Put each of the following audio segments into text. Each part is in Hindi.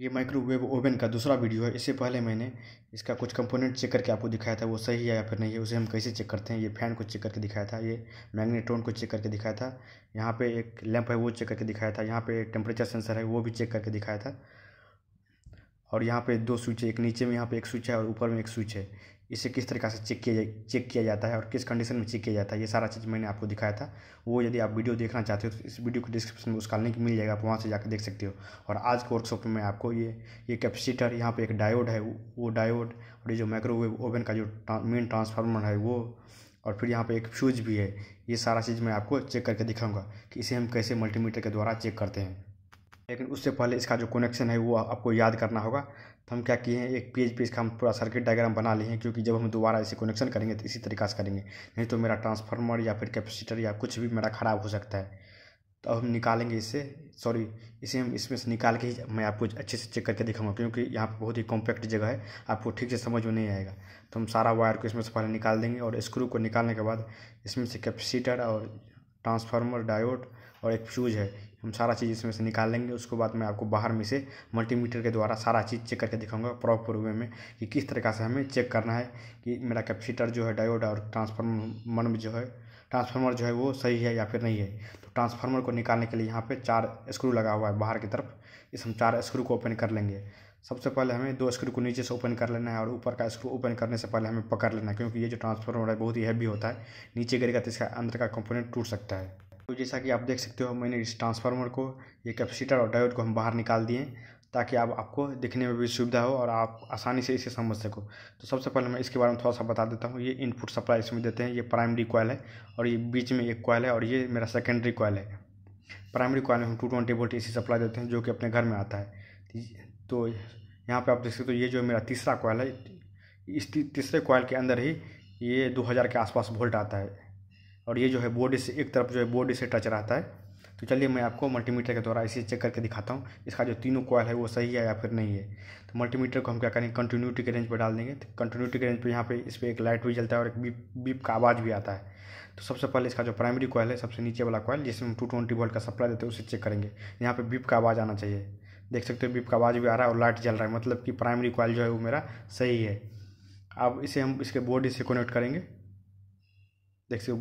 ये माइक्रोवेव ओवन का दूसरा वीडियो है इससे पहले मैंने इसका कुछ कंपोनेंट चेक करके आपको दिखाया था वो सही है या फिर नहीं है उसे हम कैसे चेक करते हैं ये फैन को चेक करके दिखाया था ये मैग्नेट्रॉन को चेक करके दिखाया था यहाँ पे एक लैंप है वो चेक करके दिखाया था यहाँ पे टेम्परेचर सेंसर है वो भी चेक करके दिखाया था और यहाँ पर दो स्विच है एक नीचे में यहाँ पर एक स्विच है और ऊपर में एक स्विच है इसे किस तरीके से चेक किया चेक किया जाता है और किस कंडीशन में चेक किया जाता है ये सारा चीज़ मैंने आपको दिखाया था वो यदि आप वीडियो देखना चाहते हो तो इस वीडियो को डिस्क्रिप्शन में उसका लिंक मिल जाएगा आप वहाँ से जाकर देख सकते हो और आज के वर्कशॉप में आपको ये ये कैपेसिटर यहाँ पर एक डायोड है वो डायोड और ये जो माइक्रोवेव ओवन का जो मेन ट्रांसफार्मर है वो और फिर यहाँ पर एक फ्यूज भी है ये सारा चीज़ मैं आपको चेक करके दिखाऊँगा कि इसे हम कैसे मल्टीमीटर के द्वारा चेक करते हैं लेकिन उससे पहले इसका जो कनेक्शन है वो आपको याद करना होगा तो हम क्या किए हैं एक पेज पे इसका हम पूरा सर्किट डायग्राम बना लिए हैं क्योंकि जब हम दोबारा इसे कनेक्शन करेंगे तो इसी तरीका से करेंगे नहीं तो मेरा ट्रांसफार्मर या फिर कैपेसिटर या कुछ भी मेरा ख़राब हो सकता है तो अब हम निकालेंगे इसे सॉरी इसे हम इसमें से निकाल के ही मैं आपको अच्छे से चेक करके दिखाऊंगा क्योंकि यहाँ पर बहुत ही कॉम्पैक्ट जगह है आपको ठीक से समझ में नहीं आएगा तो हम सारा वायर को इसमें से पहले निकाल देंगे और स्क्रू को निकालने के बाद इसमें से कैपेसिटर और ट्रांसफार्मर डायोड और एक फ्यूज़ है हम सारा चीज़ इसमें से निकाल लेंगे उसके बाद मैं आपको बाहर में से मल्टीमीटर के द्वारा सारा चीज़ चेक करके दिखाऊंगा प्रॉपर वे में कि किस तरीका से हमें चेक करना है कि मेरा कैपेसिटर जो है डायोड और ट्रांसफार्मर में जो है ट्रांसफार्मर जो है वो सही है या फिर नहीं है तो ट्रांसफार्मर को निकालने के लिए यहाँ पर चार स्क्रू लगा हुआ है बाहर की तरफ इस हम चार स्क्रू को ओपन कर लेंगे सबसे पहले हमें दो स्क्रू को नीचे से ओपन कर लेना है और ऊपर का स्क्रू ओपन करने से पहले हमें पकड़ लेना है क्योंकि ये जो ट्रांसफार्मर है बहुत ही हैवी होता है नीचे गिरेगा तो इसका अंदर का कंपोनेंट टूट सकता है तो जैसा कि आप देख सकते हो मैंने इस ट्रांसफार्मर को ये कैपेसिटर और डायोड को हम बाहर निकाल दिए ताकि आप आपको दिखने में भी सुविधा हो और आप आसानी से इसे समझ सको तो सबसे पहले मैं इसके बारे में थोड़ा सा बता देता हूँ ये इनपुट सप्लाई इसमें देते हैं ये प्राइमरी कॉयल है और ये बीच में एक कॉयल है और ये मेरा सेकेंडरी कॉयल है प्राइमरी कॉयल में हम टू ट्वेंटी वोल्ट इसी सप्लाई देते हैं जो कि अपने घर में आता है तो यहाँ पर आप देख सकते हो ये जो मेरा तीसरा कॉयल है इस तीसरे कॉयल के अंदर ही ये दो हज़ार के आसपास वोल्ट आता है और ये जो है बॉडी से एक तरफ जो है बॉडी से टच रहता है तो चलिए मैं आपको मल्टीमीटर के द्वारा इसे चेक करके दिखाता हूँ इसका जो तीनों कॉयल है वो सही है या फिर नहीं है तो मल्टीमीटर को हम क्या करेंगे कंटिन्यूटी के रेंज पर डाल देंगे तो कंटिन्यूटी के रेंज पर यहाँ पर इस पर एक लाइट भी जलता है और एक बीप बीप का आवाज़ भी आता है तो सबसे पहले इसका जो प्राइमरी कॉयल है सबसे नीचे वाला कॉयल जिसमें हम टू ट्वेंटी वोल्ट का सप्लाई देते हैं उसे चेक करेंगे यहाँ पर बीप का आवाज़ आना चाहिए देख सकते हो बीप का आवाज़ भी आ रहा है और लाइट जल रहा है मतलब कि प्राइमरी कॉयल जो है वो मेरा सही है अब इसे हम इसके बॉडी से कनेक्ट करेंगे देख सकते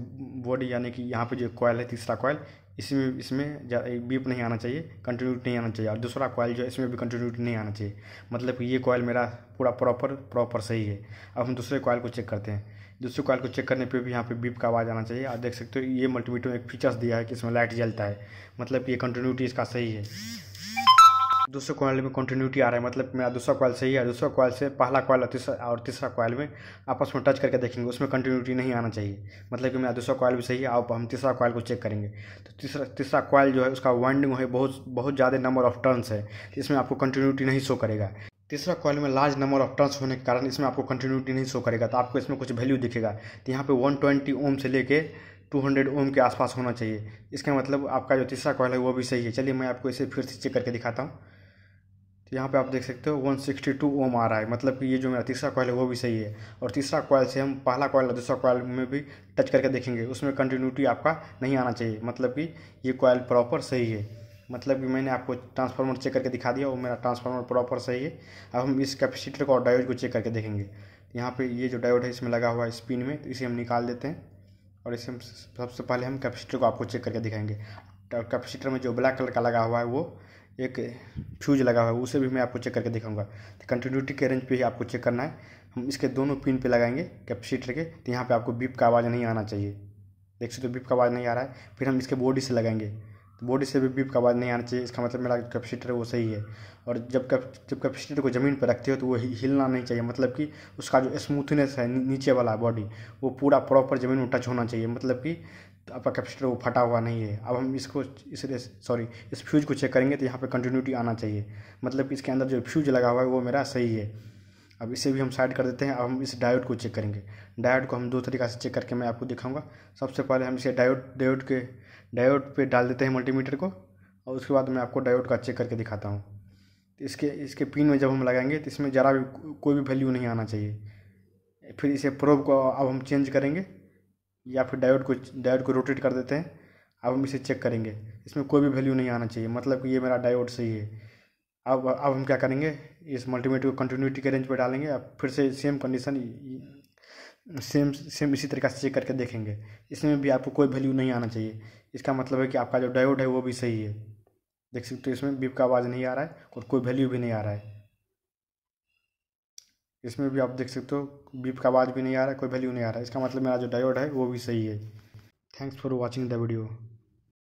बॉडी यानी कि यहाँ पे जो कॉयल है तीसरा कॉयल इसमें इसमें बीप नहीं आना चाहिए कंटिन्यूट नहीं आना चाहिए और दूसरा कॉयल जो है इसमें भी कंटिन्यूट नहीं आना चाहिए मतलब कि ये कॉयल मेरा पूरा प्रॉपर प्रॉपर सही है अब हम दूसरे कॉयल को चेक करते हैं दूसरे कॉयल को चेक करने पे भी यहाँ पे बीप का आवाज़ आना चाहिए आप देख सकते हो ये मल्टीमीटर में एक फीचर्स दिया है कि इसमें लाइट जलता है मतलब कि ये कंटिन्यूटी इसका सही है दूसरे कॉल में कंटिन्यूटी आ रहा है मतलब मेरा दूसरा कॉल सही है दूसरा कॉल से पहला कॉयल तीसरा और तीसरा कॉयल में आपस में टच करके देखेंगे उसमें कंटिन्यूटी नहीं आना चाहिए मतलब कि मेरा दूसरा कॉल भी सही है आप हम तीसरा कॉल को चेक करेंगे तो तीसरा तीसरा कॉयल जो है उसका वाइंडिंग है बहुत बहुत ज़्यादा नंबर ऑफ टर्न्स है इसमें आपको कंटिन्यूटी नहीं शो करेगा तीसरा कॉयल में लार्ज नंबर ऑफ टर्न्स होने के कारण इसमें आपको कंटिन्यूटी नहीं शो करेगा तो आपको इसमें कुछ वैल्यू दिखेगा तो यहाँ पे 120 ओम से लेके 200 ओम के आसपास होना चाहिए इसका मतलब आपका जो तीसरा कॉयल है वो भी सही है चलिए मैं आपको इसे फिर से चेक करके दिखाता हूँ यहाँ पे आप देख सकते हो 162 ओम आ रहा है मतलब कि ये जो मेरा तीसरा कॉयल है वो भी सही है और तीसरा कॉयल से हम पहला कॉयल और दूसरा कॉयल में भी टच करके देखेंगे उसमें कंटिन्यूटी आपका नहीं आना चाहिए मतलब कि ये कॉयल प्रॉपर सही है मतलब कि मैंने आपको ट्रांसफार्मर चेक करके दिखा दिया और मेरा ट्रांसफार्मर प्रॉपर सही है अब हम इस कैपेसिटर को और डायोड को चेक करके देखेंगे यहाँ पे ये जो डायोड है इसमें लगा हुआ है स्पिन में तो इसे हम निकाल देते हैं और इसे सबसे पहले हम कैपेसिटर को आपको चेक करके दिखाएंगे और कैपेसिटर में जो ब्लैक कलर का लगा हुआ है वो एक फ्यूज लगा हुआ है उसे भी मैं आपको चेक करके दिखाऊंगा तो कंटिन्यूटी के रेंज पे ही आपको चेक करना है हम इसके दोनों पिन पे लगाएंगे कैपेसिटर के तो यहाँ पे आपको बीप का आवाज़ नहीं आना चाहिए देख सकते हो बीप का आवाज़ नहीं आ रहा है फिर हम इसके बॉडी से लगाएंगे तो बॉडी से भी बीप का आवाज़ नहीं आना चाहिए इसका मतलब मेरा कैपेसिटर वो सही है और जब कप जब कैपेसिटर को ज़मीन पर रखते हो तो वो हिलना नहीं चाहिए मतलब कि उसका जो स्मूथनेस है नीचे वाला बॉडी वो पूरा प्रॉपर ज़मीन में टच होना चाहिए मतलब कि तो आपका कैपेसिटर वो फटा हुआ नहीं है अब हम इसको इस सॉरी इस फ्यूज़ को चेक करेंगे तो यहाँ पर कंटिन्यूटी आना चाहिए मतलब इसके अंदर जो फ्यूज़ लगा हुआ है वो मेरा सही है अब इसे भी हम साइड कर देते हैं अब हम इस डायोड को चेक करेंगे डायोड को हम दो तरीका से चेक करके मैं आपको दिखाऊंगा सबसे पहले हम इसे डायोड डायोड के डायोड पे डाल देते हैं मल्टीमीटर को और उसके बाद मैं आपको डायोड का चेक करके दिखाता हूँ इसके इसके पिन में जब हम लगाएंगे तो इसमें ज़रा भी कोई भी वैल्यू नहीं आना चाहिए फिर इसे प्रोब को अब हम चेंज करेंगे या फिर डायोड को डायोड को रोटेट कर देते हैं अब हम इसे चेक करेंगे इसमें कोई भी वैल्यू नहीं आना चाहिए मतलब कि ये मेरा डायोड सही है अब अब हम क्या करेंगे इस मल्टीमीटर को कंटिन्यूटी के रेंज पर डालेंगे अब फिर से सेम कंडीशन सेम सेम इसी तरीके से चेक करके देखेंगे इसमें भी आपको कोई वैल्यू नहीं आना चाहिए इसका मतलब है कि आपका जो डायोड है वो भी सही है देख सकते हो इसमें बीप का आवाज़ नहीं आ रहा है और कोई वैल्यू भी नहीं आ रहा है इसमें भी आप देख सकते हो बीप का आवाज़ भी नहीं आ रहा कोई वैल्यू नहीं आ रहा इसका मतलब मेरा जो डायोड है वो भी सही है thanks for watching the video